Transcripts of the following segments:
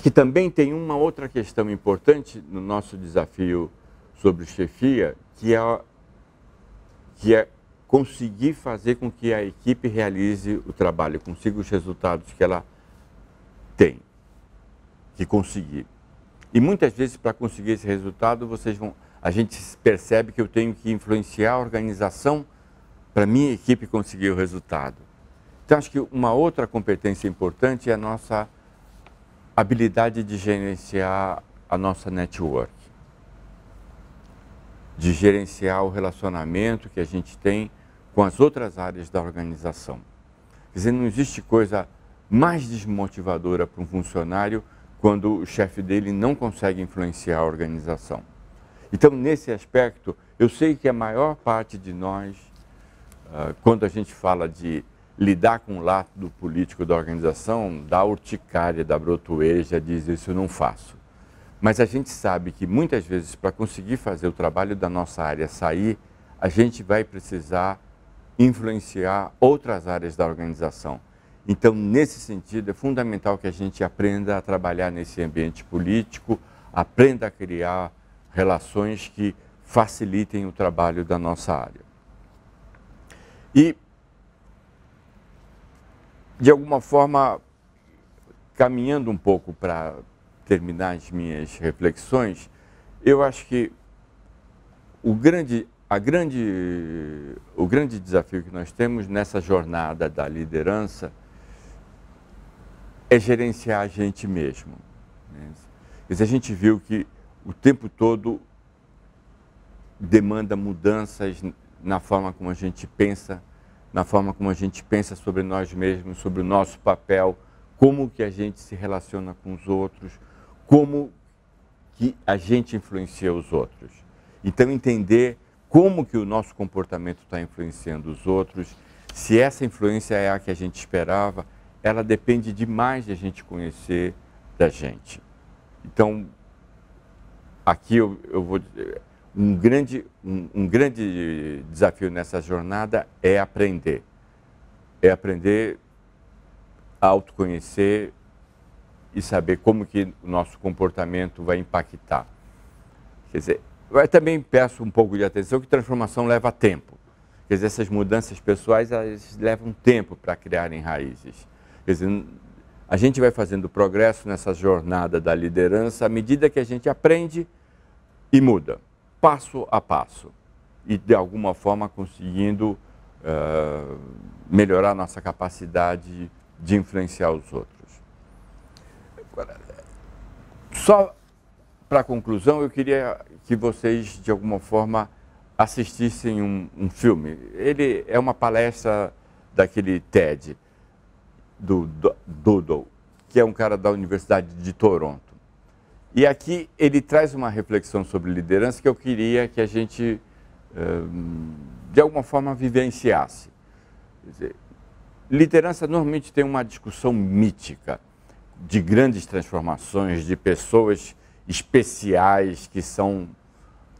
Acho que também tem uma outra questão importante no nosso desafio sobre chefia, que é, que é conseguir fazer com que a equipe realize o trabalho, consiga os resultados que ela tem que conseguir. E muitas vezes para conseguir esse resultado, vocês vão, a gente percebe que eu tenho que influenciar a organização para minha equipe conseguir o resultado. Então acho que uma outra competência importante é a nossa habilidade de gerenciar a nossa network, de gerenciar o relacionamento que a gente tem com as outras áreas da organização. Quer dizer, não existe coisa mais desmotivadora para um funcionário quando o chefe dele não consegue influenciar a organização. Então, nesse aspecto, eu sei que a maior parte de nós, ah, quando a gente fala de lidar com o lado político da organização dá urticária, da brotoeira, diz isso eu não faço. Mas a gente sabe que muitas vezes para conseguir fazer o trabalho da nossa área sair, a gente vai precisar influenciar outras áreas da organização. Então, nesse sentido, é fundamental que a gente aprenda a trabalhar nesse ambiente político, aprenda a criar relações que facilitem o trabalho da nossa área. E de alguma forma, caminhando um pouco para terminar as minhas reflexões, eu acho que o grande, a grande, o grande desafio que nós temos nessa jornada da liderança é gerenciar a gente mesmo. Né? a gente viu que o tempo todo demanda mudanças na forma como a gente pensa, na forma como a gente pensa sobre nós mesmos, sobre o nosso papel, como que a gente se relaciona com os outros, como que a gente influencia os outros. Então entender como que o nosso comportamento está influenciando os outros, se essa influência é a que a gente esperava, ela depende demais de a gente conhecer da gente. Então, aqui eu, eu vou um grande, um, um grande desafio nessa jornada é aprender. É aprender a autoconhecer e saber como que o nosso comportamento vai impactar. Quer dizer, eu também peço um pouco de atenção que transformação leva tempo. Quer dizer, essas mudanças pessoais elas levam tempo para criarem raízes. Quer dizer, a gente vai fazendo progresso nessa jornada da liderança à medida que a gente aprende e muda passo a passo e, de alguma forma, conseguindo uh, melhorar nossa capacidade de influenciar os outros. Agora, só para a conclusão, eu queria que vocês, de alguma forma, assistissem um, um filme. Ele é uma palestra daquele TED, do Doodle, que é um cara da Universidade de Toronto. E aqui ele traz uma reflexão sobre liderança que eu queria que a gente, eh, de alguma forma, vivenciasse. Dizer, liderança normalmente tem uma discussão mítica de grandes transformações, de pessoas especiais que são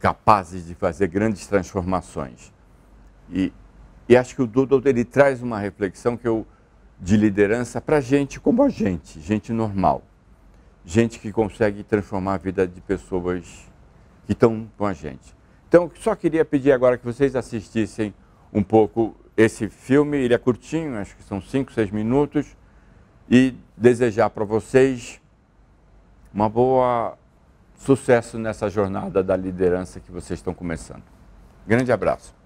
capazes de fazer grandes transformações. E, e acho que o Dodo ele traz uma reflexão que eu, de liderança para gente como a gente, gente normal gente que consegue transformar a vida de pessoas que estão com a gente. Então, só queria pedir agora que vocês assistissem um pouco esse filme. Ele é curtinho, acho que são 5, 6 minutos. E desejar para vocês uma boa sucesso nessa jornada da liderança que vocês estão começando. Grande abraço.